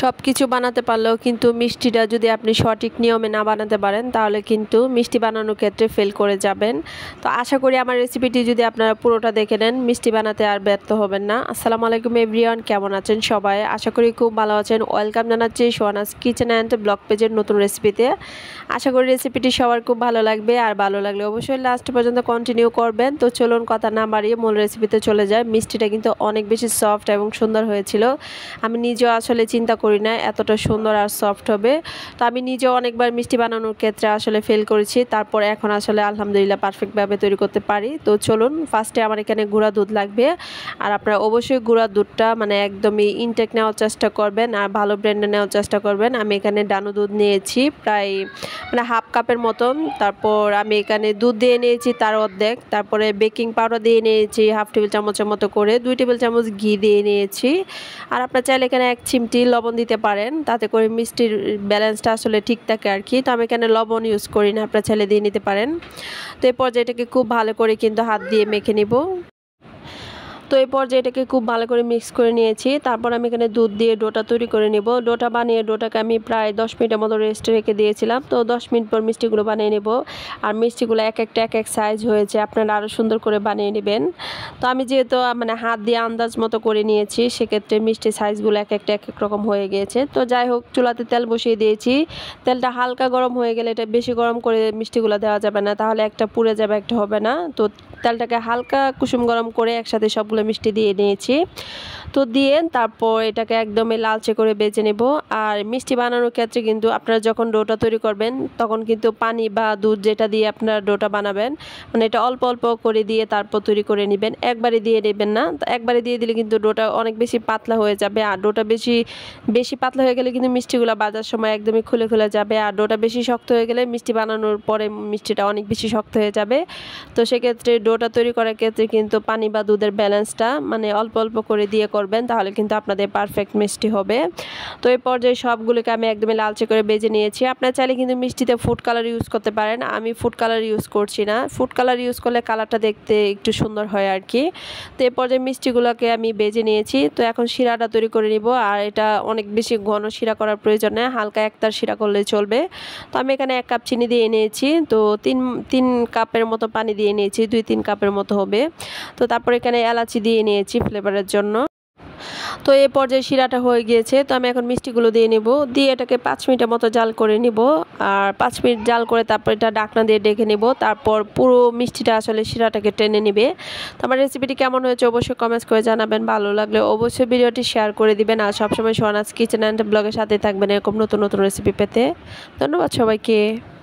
সব কিছু বানাতে পারলেও কিন্তু মিষ্টিটা যদি আপনি সঠিক নিয়মে না বানাতে পারেন তাহলে কিন্তু মিষ্টি বানানোর ক্ষেত্রে ফেল করে যাবেন তো আশা করি আমার রেসিপিটি যদি আপনারা পুরোটা দেখে নেন মিষ্টি বানাতে আর ব্যর্থ হবেন না আসসালামু আলাইকুম এভরিওয়ান কেমন আছেন সবাই আশা করি খুব ভালো আছেন ওয়েলকাম জানাচ্ছি সোয়ানাস কিচেন অ্যান্ড ব্লগ পেজের নতুন রেসিপিতে আশা করি রেসিপিটি সবার খুব ভালো লাগবে আর ভালো লাগলে অবশ্যই লাস্ট পর্যন্ত কন্টিনিউ করবেন তো চলুন কথা না বাড়িয়ে মূল রেসিপিতে চলে যায় মিষ্টিটা কিন্তু অনেক বেশি সফট এবং সুন্দর হয়েছিল আমি নিজেও আসলে চিন্তা করি না এতটা সুন্দর আর সফট হবে তো আমি নিজেও অনেকবার মিষ্টি বানানোর ক্ষেত্রে আসলে ফেল করেছি তারপর এখন আসলে আলহামদুলিল্লাহ পারফেক্টভাবে তৈরি করতে পারি তো চলুন ফার্স্টে আমার এখানে গুঁড়া দুধ লাগবে আর আপনারা অবশ্যই গুঁড়া দুধটা মানে একদমই ইনটেক নেওয়ার চেষ্টা করবেন আর ভালো ব্র্যান্ডে নেওয়ার চেষ্টা করবেন আমি এখানে ডানু দুধ নিয়েছি প্রায় মানে হাফ কাপের মতন তারপর আমি এখানে দুধ দিয়ে নিয়েছি তার অর্ধেক তারপরে বেকিং পাউডার দিয়ে নিয়েছি হাফ টেবিল চামচের মতো করে দুই টেবিল চামচ ঘি দিয়ে নিয়েছি আর আপনার চাইলে এখানে এক চিমটি লবণ লবণ দিতে পারেন তাতে করে মিষ্টির ব্যালেন্সটা আসলে ঠিক থাকে আর কি তো আমি এখানে লবণ ইউজ করি না আপনার ছেলে দিয়ে নিতে পারেন তো এই পর্যায়ে খুব ভালো করে কিন্তু হাত দিয়ে মেখে নিব তো এই পর্যায়ে এটাকে খুব ভালো করে মিক্স করে নিয়েছি তারপর আমি এখানে দুধ দিয়ে ডোটা তৈরি করে নেব ডোটা বানিয়ে ডোটাকে আমি প্রায় দশ মিনিটের মতো রেস্টে রেখে দিয়েছিলাম তো দশ মিনিট পর মিষ্টিগুলো বানিয়ে নেব আর মিষ্টিগুলো এক একটা এক এক সাইজ হয়েছে আপনারা আরও সুন্দর করে বানিয়ে নেবেন তো আমি যেহেতু মানে হাত দিয়ে আন্দাজ মতো করে নিয়েছি সেক্ষেত্রে মিষ্টি সাইজগুলো এক একটা এক এক রকম হয়ে গিয়েছে তো যাই হোক চুলাতে তেল বসিয়ে দিয়েছি তেলটা হালকা গরম হয়ে গেলে এটা বেশি গরম করে মিষ্টিগুলো দেওয়া যাবে না তাহলে একটা পুড়ে যাবে একটা হবে না তো তালটাকে হালকা কুসুম গরম করে একসাথে সবগুলো মিষ্টি দিয়ে নিয়েছি তো দিয়ে তারপর এটাকে একদমই লালচে করে বেজে নেব আর মিষ্টি বানানোর ক্ষেত্রে কিন্তু আপনারা যখন ডোটা তৈরি করবেন তখন কিন্তু পানি বা দুধ যেটা দিয়ে আপনার ডোটা বানাবেন মানে এটা অল্প অল্প করে দিয়ে তারপর তৈরি করে নেবেন একবারে দিয়ে নেবেন না একবারে দিয়ে দিলে কিন্তু ডোটা অনেক বেশি পাতলা হয়ে যাবে আর ডোটা বেশি বেশি পাতলা হয়ে গেলে কিন্তু মিষ্টিগুলো বাজার সময় একদমই খুলে খুলে যাবে আর ডোটা বেশি শক্ত হয়ে গেলে মিষ্টি বানানোর পরে মিষ্টিটা অনেক বেশি শক্ত হয়ে যাবে তো সেক্ষেত্রে ডোটা তৈরি করার ক্ষেত্রে কিন্তু পানি বা দুধের ব্যালেন্সটা মানে অল্প অল্প করে দিয়ে করবেন তাহলে কিন্তু আপনাদের পারফেক্ট মিষ্টি হবে তো এই পর্যায়ে সবগুলোকে আমি একদমই লালচে করে বেজে নিয়েছি আপনার চাইলে কিন্তু মিষ্টিতে ফুড কালার ইউজ করতে পারেন আমি ফুড কালার ইউজ করছি না ফুড কালার ইউজ করলে কালারটা দেখতে একটু সুন্দর হয় আর কি তো এই পর্যায়ে মিষ্টিগুলোকে আমি বেজে নিয়েছি তো এখন শিরাটা তৈরি করে নিব আর এটা অনেক বেশি ঘন শিরা করার প্রয়োজন নেই হালকা তার শিরা করলে চলবে তো আমি এখানে এক কাপ চিনি দিয়ে নিয়েছি তো তিন তিন কাপের মতো পানি দিয়ে নিয়েছি দুই তিন তিন কাপের মতো হবে তো তারপর এখানে এলাচি দিয়ে নিয়েছি ফ্লেভারের জন্য তো এ পর্যায়ে শিরাটা হয়ে গিয়েছে তো আমি এখন মিষ্টিগুলো দিয়ে নেব দিয়ে এটাকে পাঁচ মিনিটের মতো জাল করে নিব আর পাঁচ মিনিট জাল করে তারপর এটা ডাকনা দিয়ে ডেকে নেব তারপর পুরো মিষ্টিটা আসলে শিরাটাকে টেনে নেবে তো আমার রেসিপিটি কেমন হয়েছে অবশ্যই কমেন্টস করে জানাবেন ভালো লাগলে অবশ্যই ভিডিওটি শেয়ার করে দিবেন আর সবসময় সোয়ানাজ কিচেন অ্যান্ড ব্লগের সাথে থাকবেন এরকম নতুন নতুন রেসিপি পেতে ধন্যবাদ সবাইকে